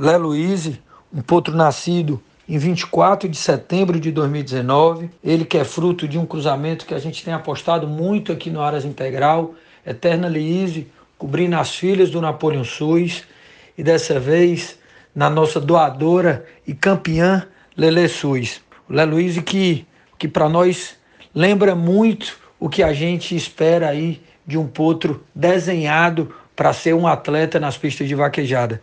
Lé Luiz, um potro nascido em 24 de setembro de 2019. Ele que é fruto de um cruzamento que a gente tem apostado muito aqui no Aras Integral. Eterna Liise, cobrindo as filhas do Napoleão Suiz. E dessa vez, na nossa doadora e campeã, Lele Suiz. Lé Luiz que, que para nós lembra muito o que a gente espera aí de um potro desenhado para ser um atleta nas pistas de vaquejada.